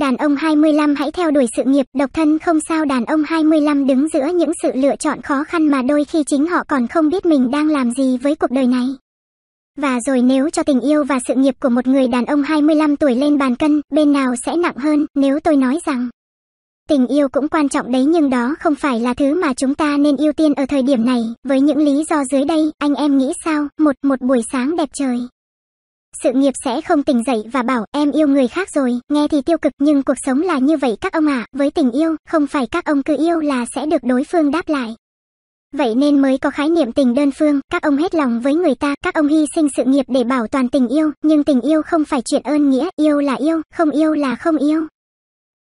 Đàn ông 25 hãy theo đuổi sự nghiệp, độc thân không sao đàn ông 25 đứng giữa những sự lựa chọn khó khăn mà đôi khi chính họ còn không biết mình đang làm gì với cuộc đời này. Và rồi nếu cho tình yêu và sự nghiệp của một người đàn ông 25 tuổi lên bàn cân, bên nào sẽ nặng hơn nếu tôi nói rằng Tình yêu cũng quan trọng đấy nhưng đó không phải là thứ mà chúng ta nên ưu tiên ở thời điểm này. Với những lý do dưới đây, anh em nghĩ sao? Một, một buổi sáng đẹp trời sự nghiệp sẽ không tỉnh dậy và bảo em yêu người khác rồi, nghe thì tiêu cực nhưng cuộc sống là như vậy các ông ạ, à. với tình yêu, không phải các ông cứ yêu là sẽ được đối phương đáp lại. Vậy nên mới có khái niệm tình đơn phương, các ông hết lòng với người ta, các ông hy sinh sự nghiệp để bảo toàn tình yêu, nhưng tình yêu không phải chuyện ơn nghĩa, yêu là yêu, không yêu là không yêu.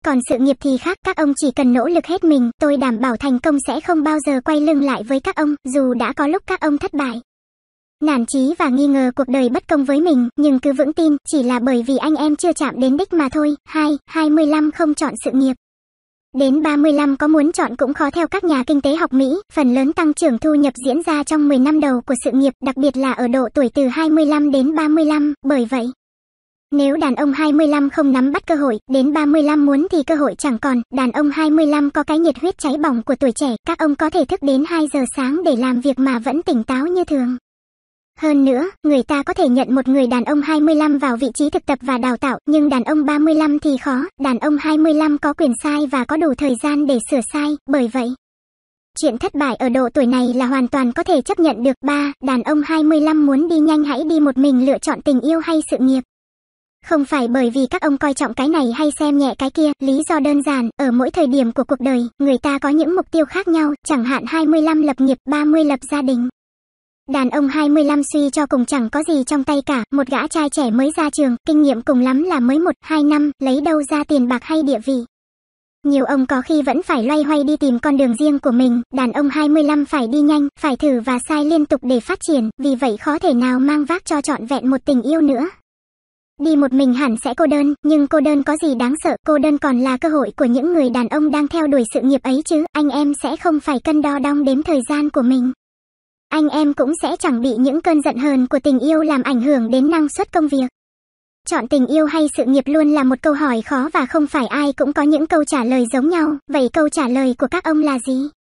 Còn sự nghiệp thì khác, các ông chỉ cần nỗ lực hết mình, tôi đảm bảo thành công sẽ không bao giờ quay lưng lại với các ông, dù đã có lúc các ông thất bại nản chí và nghi ngờ cuộc đời bất công với mình, nhưng cứ vững tin, chỉ là bởi vì anh em chưa chạm đến đích mà thôi. 2. 25 không chọn sự nghiệp. Đến 35 có muốn chọn cũng khó theo các nhà kinh tế học Mỹ, phần lớn tăng trưởng thu nhập diễn ra trong 10 năm đầu của sự nghiệp, đặc biệt là ở độ tuổi từ 25 đến 35, bởi vậy. Nếu đàn ông 25 không nắm bắt cơ hội, đến 35 muốn thì cơ hội chẳng còn, đàn ông 25 có cái nhiệt huyết cháy bỏng của tuổi trẻ, các ông có thể thức đến 2 giờ sáng để làm việc mà vẫn tỉnh táo như thường. Hơn nữa, người ta có thể nhận một người đàn ông 25 vào vị trí thực tập và đào tạo, nhưng đàn ông 35 thì khó, đàn ông 25 có quyền sai và có đủ thời gian để sửa sai, bởi vậy. Chuyện thất bại ở độ tuổi này là hoàn toàn có thể chấp nhận được. ba Đàn ông 25 muốn đi nhanh hãy đi một mình lựa chọn tình yêu hay sự nghiệp. Không phải bởi vì các ông coi trọng cái này hay xem nhẹ cái kia, lý do đơn giản, ở mỗi thời điểm của cuộc đời, người ta có những mục tiêu khác nhau, chẳng hạn 25 lập nghiệp, 30 lập gia đình. Đàn ông 25 suy cho cùng chẳng có gì trong tay cả, một gã trai trẻ mới ra trường, kinh nghiệm cùng lắm là mới 1-2 năm, lấy đâu ra tiền bạc hay địa vị. Nhiều ông có khi vẫn phải loay hoay đi tìm con đường riêng của mình, đàn ông 25 phải đi nhanh, phải thử và sai liên tục để phát triển, vì vậy khó thể nào mang vác cho trọn vẹn một tình yêu nữa. Đi một mình hẳn sẽ cô đơn, nhưng cô đơn có gì đáng sợ, cô đơn còn là cơ hội của những người đàn ông đang theo đuổi sự nghiệp ấy chứ, anh em sẽ không phải cân đo đong đếm thời gian của mình anh em cũng sẽ chẳng bị những cơn giận hờn của tình yêu làm ảnh hưởng đến năng suất công việc. Chọn tình yêu hay sự nghiệp luôn là một câu hỏi khó và không phải ai cũng có những câu trả lời giống nhau, vậy câu trả lời của các ông là gì?